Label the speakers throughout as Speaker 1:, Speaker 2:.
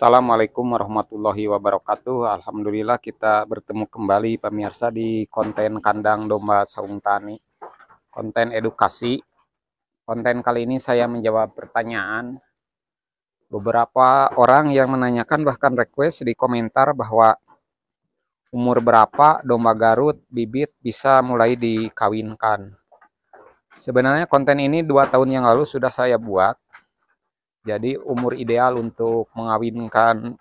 Speaker 1: Assalamualaikum warahmatullahi wabarakatuh Alhamdulillah kita bertemu kembali pemirsa di konten kandang domba saung tani konten edukasi konten kali ini saya menjawab pertanyaan beberapa orang yang menanyakan bahkan request di komentar bahwa umur berapa domba garut bibit bisa mulai dikawinkan Sebenarnya konten ini dua tahun yang lalu sudah saya buat jadi umur ideal untuk mengawinkan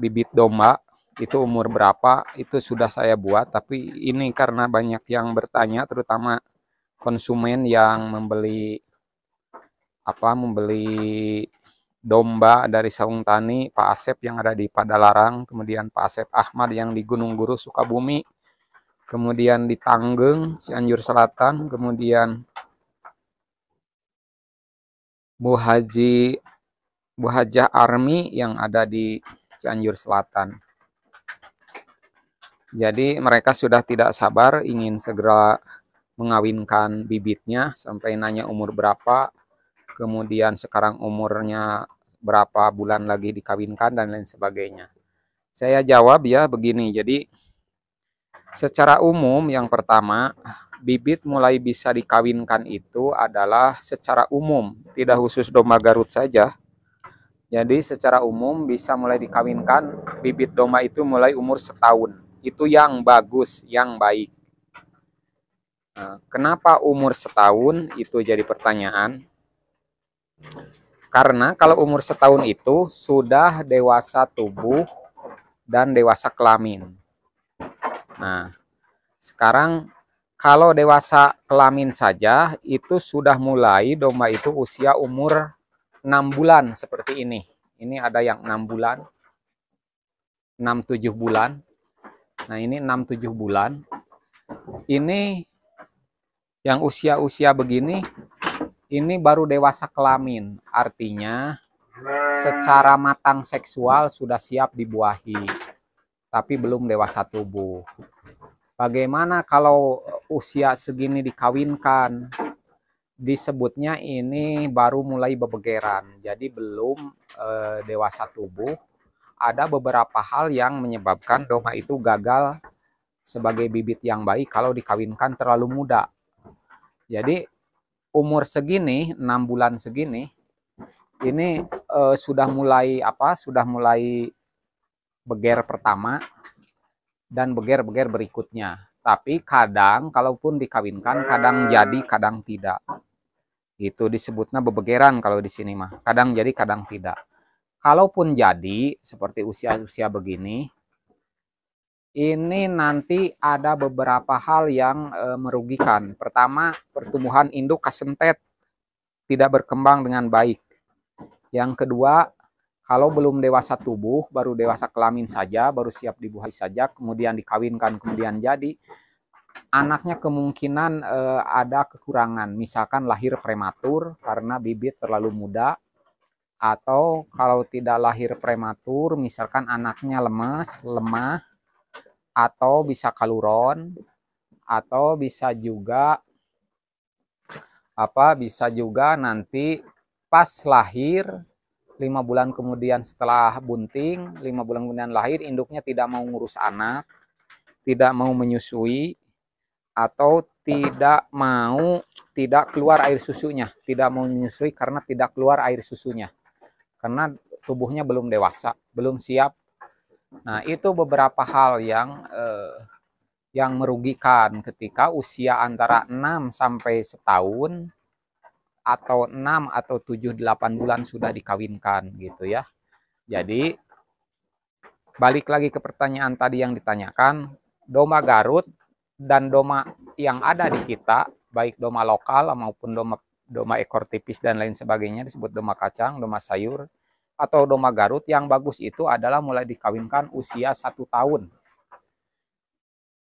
Speaker 1: bibit domba itu umur berapa itu sudah saya buat tapi ini karena banyak yang bertanya terutama konsumen yang membeli apa membeli domba dari saung tani Pak Asep yang ada di Padalarang kemudian Pak Asep Ahmad yang di Gunung Guru Sukabumi kemudian di Tanggeng Cianjur Selatan kemudian Bu Haji Bu Hajah Army yang ada di Cianjur Selatan. Jadi mereka sudah tidak sabar ingin segera mengawinkan bibitnya sampai nanya umur berapa, kemudian sekarang umurnya berapa bulan lagi dikawinkan dan lain sebagainya. Saya jawab ya begini, jadi secara umum yang pertama bibit mulai bisa dikawinkan itu adalah secara umum, tidak khusus domba Garut saja jadi secara umum bisa mulai dikawinkan bibit domba itu mulai umur setahun. Itu yang bagus, yang baik. Nah, kenapa umur setahun itu jadi pertanyaan? Karena kalau umur setahun itu sudah dewasa tubuh dan dewasa kelamin. Nah, sekarang kalau dewasa kelamin saja itu sudah mulai domba itu usia umur 6 bulan seperti ini. Ini ada yang 6 bulan, 6 7 bulan. Nah, ini 6 7 bulan. Ini yang usia-usia begini ini baru dewasa kelamin. Artinya secara matang seksual sudah siap dibuahi tapi belum dewasa tubuh. Bagaimana kalau usia segini dikawinkan? disebutnya ini baru mulai bebegeran, jadi belum e, dewasa tubuh. Ada beberapa hal yang menyebabkan domba itu gagal sebagai bibit yang baik kalau dikawinkan terlalu muda. Jadi umur segini, enam bulan segini, ini e, sudah mulai apa? Sudah mulai beger pertama dan beger-beger berikutnya. Tapi kadang, kalaupun dikawinkan, kadang jadi, kadang tidak. Itu disebutnya bebegeran kalau di sini mah. Kadang jadi, kadang tidak. Kalaupun jadi, seperti usia-usia begini, ini nanti ada beberapa hal yang e, merugikan. Pertama, pertumbuhan induk kasentet tidak berkembang dengan baik. Yang kedua, kalau belum dewasa tubuh, baru dewasa kelamin saja, baru siap dibuahi saja, kemudian dikawinkan, kemudian jadi, anaknya kemungkinan e, ada kekurangan. Misalkan lahir prematur karena bibit terlalu muda, atau kalau tidak lahir prematur, misalkan anaknya lemas, lemah, atau bisa kaluron, atau bisa juga apa bisa juga nanti pas lahir lima bulan kemudian setelah bunting, lima bulan kemudian lahir, induknya tidak mau ngurus anak, tidak mau menyusui, atau tidak mau tidak keluar air susunya, tidak mau menyusui karena tidak keluar air susunya, karena tubuhnya belum dewasa, belum siap. Nah itu beberapa hal yang eh, yang merugikan ketika usia antara 6 sampai setahun atau 6 atau 7 8 bulan sudah dikawinkan gitu ya. Jadi balik lagi ke pertanyaan tadi yang ditanyakan, doma Garut dan doma yang ada di kita baik doma lokal maupun doma doma ekor tipis dan lain sebagainya disebut doma kacang, doma sayur atau doma Garut yang bagus itu adalah mulai dikawinkan usia satu tahun.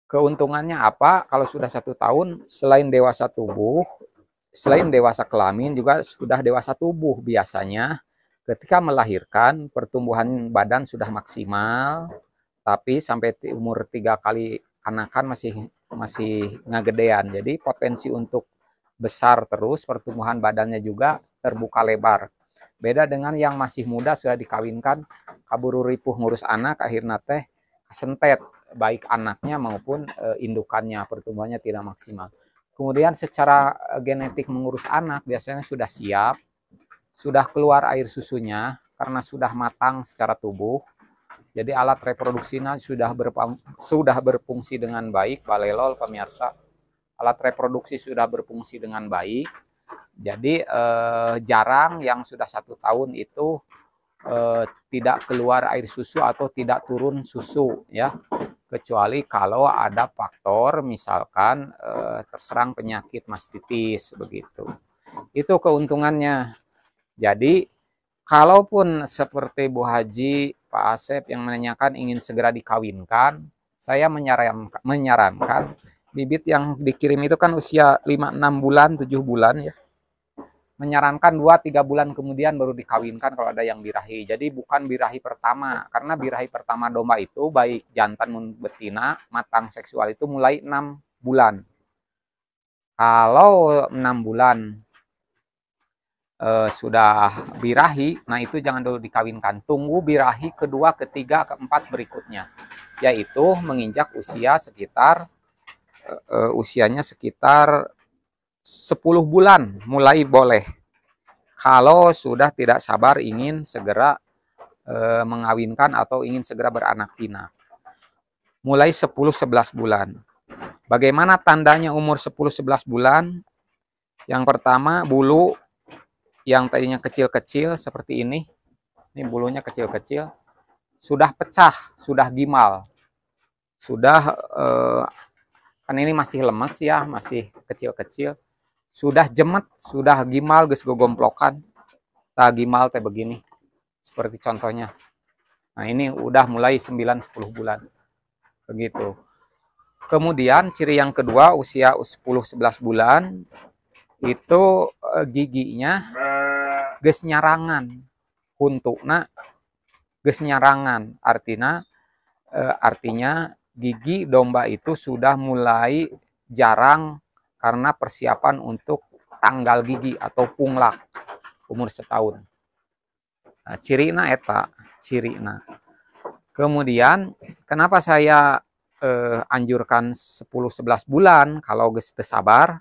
Speaker 1: Keuntungannya apa? Kalau sudah satu tahun, selain dewasa tubuh, selain dewasa kelamin juga sudah dewasa tubuh biasanya ketika melahirkan pertumbuhan badan sudah maksimal tapi sampai umur tiga kali anakan masih masih ngagedean jadi potensi untuk besar terus pertumbuhan badannya juga terbuka lebar beda dengan yang masih muda sudah dikawinkan kaburu ripuh ngurus anak akhirnya teh sentet baik anaknya maupun e, indukannya pertumbuhannya tidak maksimal Kemudian secara eh, genetik mengurus anak biasanya sudah siap, sudah keluar air susunya karena sudah matang secara tubuh. Jadi alat reproduksinya sudah sudah berfungsi dengan baik, balelol pemirsa. Alat reproduksi sudah berfungsi dengan baik. Jadi eh, jarang yang sudah satu tahun itu eh, tidak keluar air susu atau tidak turun susu ya kecuali kalau ada faktor misalkan eh, terserang penyakit mastitis begitu. Itu keuntungannya. Jadi kalaupun seperti Bu Haji, Pak Asep yang menanyakan ingin segera dikawinkan, saya menyarankan, menyarankan bibit yang dikirim itu kan usia 5 6 bulan, 7 bulan ya menyarankan 2-3 bulan kemudian baru dikawinkan kalau ada yang birahi. Jadi bukan birahi pertama, karena birahi pertama domba itu baik jantan maupun betina matang seksual itu mulai 6 bulan. Kalau 6 bulan eh, sudah birahi, nah itu jangan dulu dikawinkan. Tunggu birahi kedua, ketiga, keempat berikutnya, yaitu menginjak usia sekitar eh, eh usianya sekitar 10 bulan mulai boleh. Kalau sudah tidak sabar ingin segera e, mengawinkan atau ingin segera beranak pinak. Mulai 10-11 bulan. Bagaimana tandanya umur 10-11 bulan? Yang pertama bulu yang tadinya kecil-kecil seperti ini. Ini bulunya kecil-kecil. Sudah pecah, sudah gimal. Sudah, eh, kan ini masih lemes ya, masih kecil-kecil sudah jemet sudah gimal geus gogomplokan tak gimal teh begini seperti contohnya nah ini udah mulai 9-10 bulan begitu kemudian ciri yang kedua usia 10-11 bulan itu eh, giginya geus nyarangan huntukna geus nyarangan artinya eh, artinya gigi domba itu sudah mulai jarang karena persiapan untuk tanggal gigi atau punglak umur setahun. Nah, na eta, na. Kemudian kenapa saya eh, anjurkan 10 11 bulan kalau geus sabar?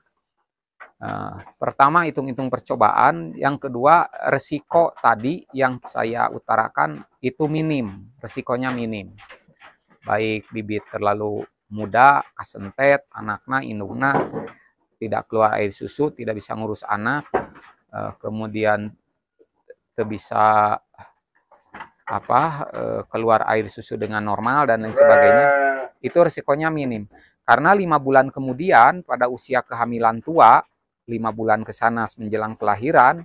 Speaker 1: Eh, pertama hitung-hitung percobaan, yang kedua resiko tadi yang saya utarakan itu minim, resikonya minim. Baik bibit terlalu muda, kasentet, anakna, indungna, tidak keluar air susu, tidak bisa ngurus anak, eh, kemudian bisa apa eh, keluar air susu dengan normal dan lain sebagainya, itu resikonya minim. Karena lima bulan kemudian pada usia kehamilan tua, lima bulan ke sana menjelang kelahiran,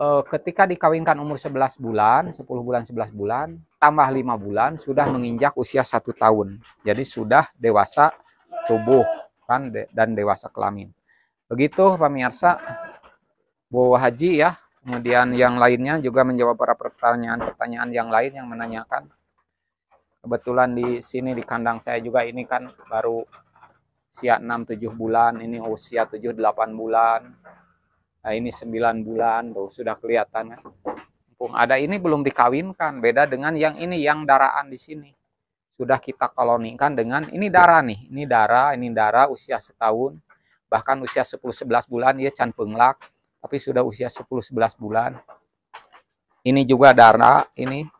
Speaker 1: eh, ketika dikawinkan umur 11 bulan, 10 bulan, 11 bulan, tambah lima bulan, sudah menginjak usia satu tahun. Jadi sudah dewasa tubuh kan dan dewasa kelamin. Begitu pemirsa Bu Haji ya. Kemudian yang lainnya juga menjawab para pertanyaan-pertanyaan yang lain yang menanyakan. Kebetulan di sini di kandang saya juga ini kan baru usia 6 7 bulan, ini usia 7 8 bulan. Nah, ini 9 bulan, tuh sudah kelihatan ya. ada ini belum dikawinkan, beda dengan yang ini yang daraan di sini sudah kita kolonikan dengan ini darah nih, ini darah, ini darah usia setahun, bahkan usia 10-11 bulan ya can penglak, tapi sudah usia 10-11 bulan. Ini juga darah, ini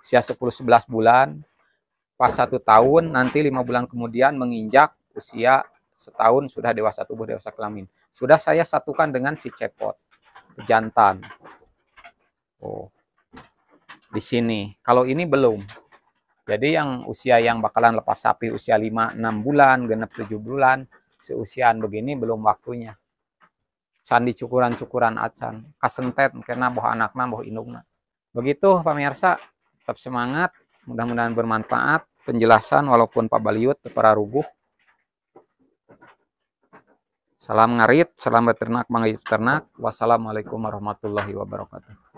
Speaker 1: usia 10-11 bulan, pas satu tahun, nanti lima bulan kemudian menginjak usia setahun sudah dewasa tubuh, dewasa kelamin. Sudah saya satukan dengan si cepot, jantan. Oh, di sini. Kalau ini belum, jadi yang usia yang bakalan lepas sapi usia 5, 6 bulan, genep 7 bulan, seusiaan begini belum waktunya. Candi cukuran-cukuran acan, kasentet karena boh anakna boh indungna. Begitu pemirsa, tetap semangat, mudah-mudahan bermanfaat penjelasan walaupun pak baliut para rubuh. Salam ngarit, salam beternak, mangga ternak. Wassalamualaikum warahmatullahi wabarakatuh.